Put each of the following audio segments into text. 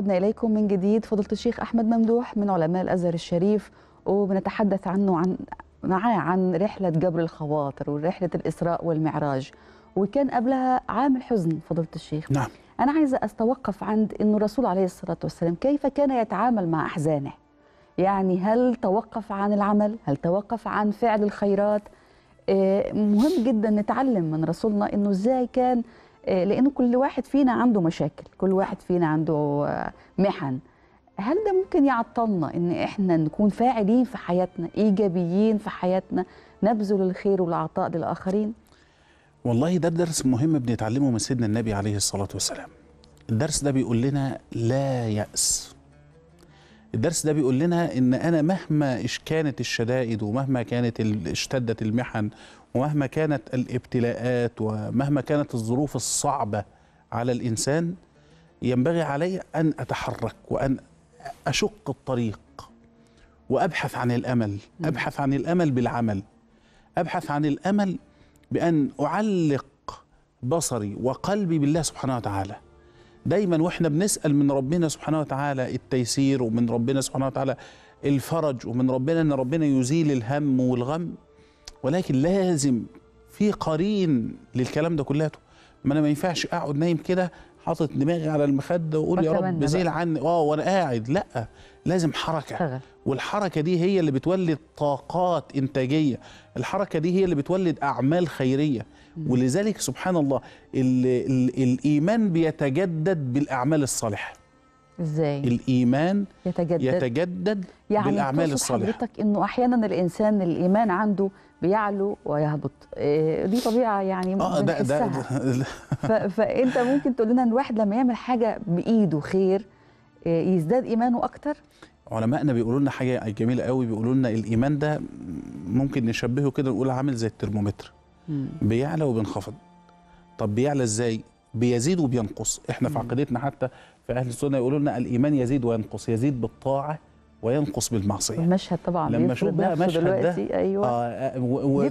عدنا إليكم من جديد فضلة الشيخ أحمد ممدوح من علماء الأزهر الشريف وبنتحدث عنه عن معاه عن رحلة جبر الخواطر ورحلة الإسراء والمعراج وكان قبلها عام الحزن فضلة الشيخ نعم أنا عايزة أتوقف عند أن الرسول عليه الصلاة والسلام كيف كان يتعامل مع أحزانه يعني هل توقف عن العمل هل توقف عن فعل الخيرات آه، مهم جدا نتعلم من رسولنا أنه إزاي كان آه، لان كل واحد فينا عنده مشاكل كل واحد فينا عنده آه، محن هل ده ممكن يعطلنا ان احنا نكون فاعلين في حياتنا ايجابيين في حياتنا نبذل الخير والعطاء للاخرين والله ده درس مهم بنتعلمه من سيدنا النبي عليه الصلاه والسلام الدرس ده بيقول لنا لا ياس الدرس ده بيقول لنا ان انا مهما إش كانت الشدائد ومهما كانت اشتدت المحن ومهما كانت الابتلاءات ومهما كانت الظروف الصعبة على الإنسان ينبغي علي أن أتحرك وأن أشق الطريق وأبحث عن الأمل أبحث عن الأمل بالعمل أبحث عن الأمل بأن أعلق بصري وقلبي بالله سبحانه وتعالى دايما واحنا بنسال من ربنا سبحانه وتعالى التيسير ومن ربنا سبحانه وتعالى الفرج ومن ربنا ان ربنا يزيل الهم والغم ولكن لازم في قرين للكلام ده كله ما انا ما ينفعش اقعد نايم كده حاطط دماغي على المخده واقول يا رب زيل عني اه وانا قاعد لا لازم حركه شغل. والحركه دي هي اللي بتولد طاقات انتاجيه الحركه دي هي اللي بتولد اعمال خيريه ولذلك سبحان الله الـ الـ الايمان بيتجدد بالاعمال الصالحه ازاي الايمان يتجدد يتجدد يعني بالاعمال الصالحه يعني حضرتك انه احيانا الانسان الايمان عنده بيعلو ويهبط إيه، دي طبيعه يعني اه ده, ده, ده فانت ممكن تقول لنا ان الواحد لما يعمل حاجه بايده خير إيه، يزداد ايمانه اكتر علمائنا بيقولوا لنا حاجه جميله قوي بيقولوا لنا الايمان ده ممكن نشبهه كده نقول عامل زي الترمومتر بيعلى وبينخفض طب بيعلى ازاي بيزيد وبينقص احنا في عقيدتنا حتى في اهل السنه يقولوا لنا الايمان يزيد وينقص يزيد بالطاعه وينقص بالمعصيه المشهد طبعا لما اشوف بقى مشهد ده ايوه آه آه,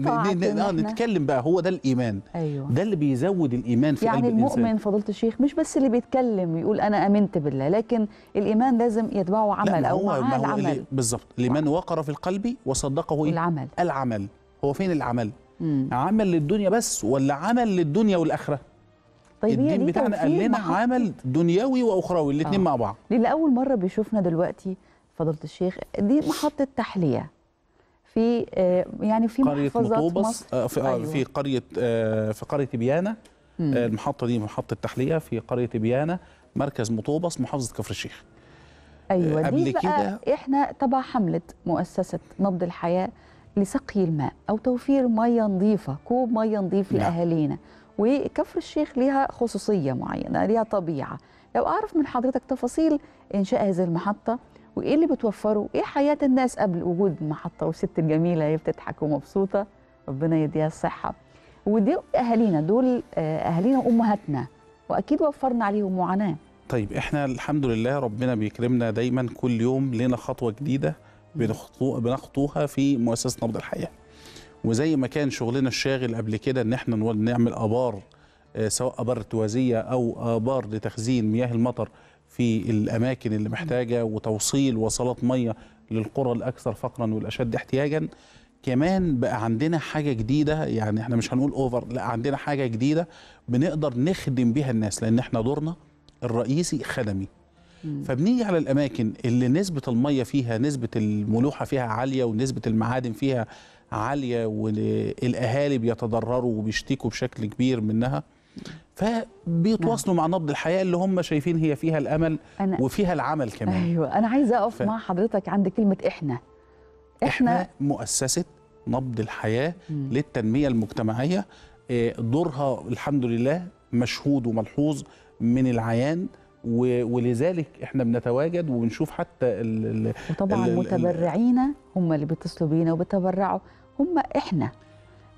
آه، نتكلم بقى هو ده الايمان أيوة. ده اللي بيزود الايمان في يعني قلب الانسان المؤمن فضيله الشيخ مش بس اللي بيتكلم ويقول انا امنت بالله لكن الايمان لازم يتبعه عمل او هو العمل بالظبط الايمان وقر في القلب وصدقه ايه العمل العمل هو فين العمل مم. عمل للدنيا بس ولا عمل للدنيا والاخره طيب الدين بتاعنا قال لنا عمل دنيوي واخروي الاثنين آه. مع بعض ليه اول مره بيشوفنا دلوقتي فضيله الشيخ دي محطه تحليه في آه، يعني في قرية مطوبس آه، في, آه، أيوة. في قرية في قرية بيانا المحطة دي محطة تحلية في قرية بيانا مركز مطوبس محافظة كفر الشيخ أيوة قبل دي بقى كده إحنا تبع حملة مؤسسة نبض الحياة لسقي الماء أو توفير مية نظيفة كوب مية نظيف نعم. لأهالينا وكفر الشيخ ليها خصوصية معينة ليها طبيعة لو أعرف من حضرتك تفاصيل إنشاء هذه المحطة وايه اللي بتوفره ايه حياه الناس قبل وجود محطه والست الجميله هي بتضحك ومبسوطه ربنا يديها الصحه ودي اهالينا دول آه، اهالينا وامهاتنا واكيد وفرنا عليهم معاناه طيب احنا الحمد لله ربنا بيكرمنا دايما كل يوم لنا خطوه جديده بنخطو بنخطوها في مؤسسه نبض الحياه وزي ما كان شغلنا الشاغل قبل كده ان احنا نعمل ابار آه، سواء ابار توازيه او ابار لتخزين مياه المطر في الأماكن اللي محتاجة وتوصيل وصلات مية للقرى الأكثر فقرا والأشد احتياجا كمان بقى عندنا حاجة جديدة يعني احنا مش هنقول اوفر لا عندنا حاجة جديدة بنقدر نخدم بيها الناس لأن احنا دورنا الرئيسي خدمي فبنيجي على الأماكن اللي نسبة المية فيها نسبة الملوحة فيها عالية ونسبة المعادن فيها عالية والأهالي بيتضرروا وبيشتكوا بشكل كبير منها فبيتواصلوا نعم. مع نبض الحياه اللي هم شايفين هي فيها الامل أنا وفيها العمل كمان ايوه انا عايزه اقف ف... مع حضرتك عند كلمه احنا احنا, إحنا مؤسسه نبض الحياه مم. للتنميه المجتمعيه آه، دورها الحمد لله مشهود وملحوظ من العيان ولذلك احنا بنتواجد وبنشوف حتى ال وطبعا المتبرعين هم اللي بيتصلوا بينا وبيتبرعوا هم احنا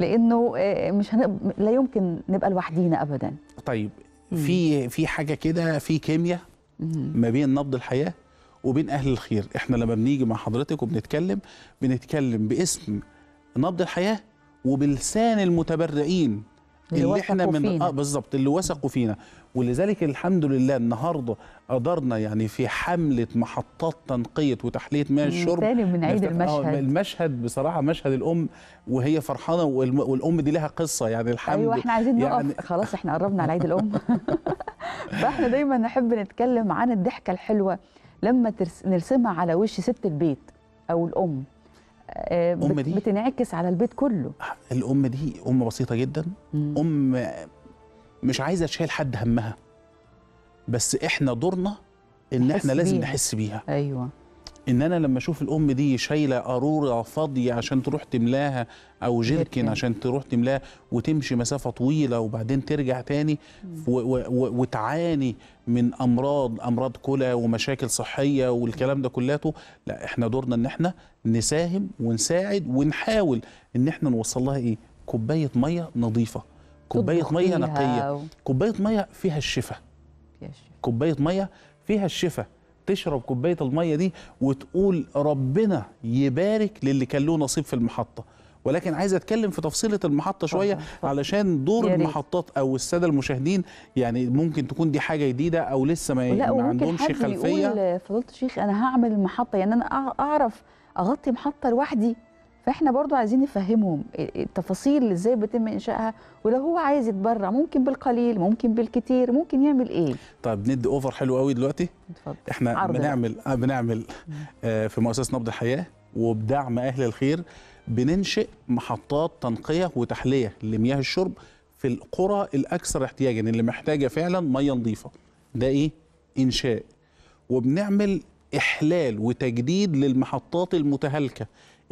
لانه آه، مش هنب... لا يمكن نبقى لوحدينا ابدا طيب في في حاجه كده في كيمياء ما بين نبض الحياه وبين اهل الخير احنا لما بنيجي مع حضرتك وبنتكلم بنتكلم باسم نبض الحياه وبلسان المتبرئين اللي, اللي احنا من اه بالظبط اللي وثقوا فينا ولذلك الحمد لله النهارده قدرنا يعني في حمله محطات تنقيه وتحليه مياه الشرب تاني عيد آه، المشهد المشهد بصراحه مشهد الام وهي فرحانه والام دي لها قصه يعني الحمد ايوه احنا عايزين نقف يعني خلاص احنا قربنا على عيد الام فاحنا دايما نحب نتكلم عن الضحكه الحلوه لما نرسمها على وش ست البيت او الام آه، أم دي بتنعكس على البيت كله الام دي ام بسيطه جدا ام مش عايزه تشيل حد همها بس احنا دورنا ان احنا لازم بيها. نحس بيها ايوه ان انا لما اشوف الام دي شايله قاروره فاضيه عشان تروح تملاها او جيركن عشان تروح تملاها وتمشي مسافه طويله وبعدين ترجع تاني وتعاني من امراض امراض كلى ومشاكل صحيه والكلام ده كلاته لا احنا دورنا ان احنا نساهم ونساعد ونحاول ان احنا نوصل لها ايه كوبايه ميه نظيفه كوبايه ميه نقيه و... كوبايه ميه فيها الشفاء كوبايه ميه فيها الشفاء تشرب كوبايه الميه دي وتقول ربنا يبارك للي كان له نصيب في المحطه ولكن عايز اتكلم في تفصيله المحطه شويه علشان دور المحطات او الساده المشاهدين يعني ممكن تكون دي حاجه جديده او لسه ما, ما عندهمش خلفيه لا ممكن فضلت شيخ انا هعمل المحطه يعني انا اعرف اغطي محطه لوحدي فاحنا برضو عايزين نفهمهم التفاصيل ازاي بيتم انشائها ولو هو عايز يتبرع ممكن بالقليل ممكن بالكتير ممكن يعمل ايه طيب ندي اوفر حلو قوي دلوقتي اتفضل احنا عرض بنعمل آه بنعمل آه في مؤسسه نبض الحياه وبدعم اهل الخير بننشئ محطات تنقيه وتحليه لمياه الشرب في القرى الاكثر احتياجا اللي محتاجه فعلا ميه نظيفه ده ايه انشاء وبنعمل احلال وتجديد للمحطات المتهالكه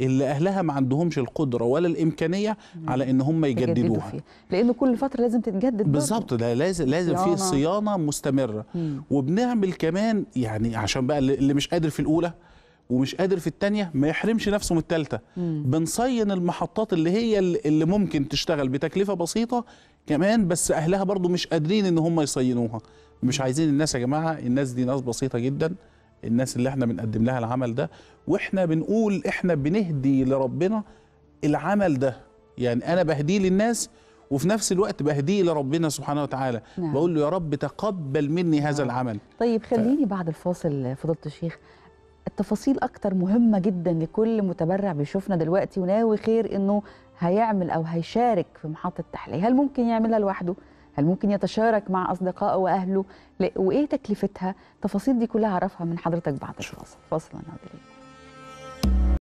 اللي اهلها ما عندهمش القدره ولا الامكانيه على ان هم يجددوها لان كل فتره لازم تتجدد بالظبط ده لازم لازم في صيانه مستمره مم. وبنعمل كمان يعني عشان بقى اللي مش قادر في الاولى ومش قادر في الثانيه ما يحرمش نفسه من الثالثه بنصين المحطات اللي هي اللي ممكن تشتغل بتكلفه بسيطه كمان بس اهلها برضو مش قادرين ان هم يصينوها مش عايزين الناس يا جماعه الناس دي ناس بسيطه جدا الناس اللي احنا بنقدم لها العمل ده واحنا بنقول احنا بنهدي لربنا العمل ده يعني انا بهديه للناس وفي نفس الوقت بهديه لربنا سبحانه وتعالى نعم. بقول له يا رب تقبل مني نعم. هذا العمل طيب خليني ف... بعد الفاصل فضلت الشيخ التفاصيل اكتر مهمه جدا لكل متبرع بيشوفنا دلوقتي وناوي خير انه هيعمل او هيشارك في محطه التحليه هل ممكن يعملها لوحده هل ممكن يتشارك مع أصدقائه وأهله وإيه تكلفتها التفاصيل دي كلها أعرفها من حضرتك بعد الفاصل فاصل أنا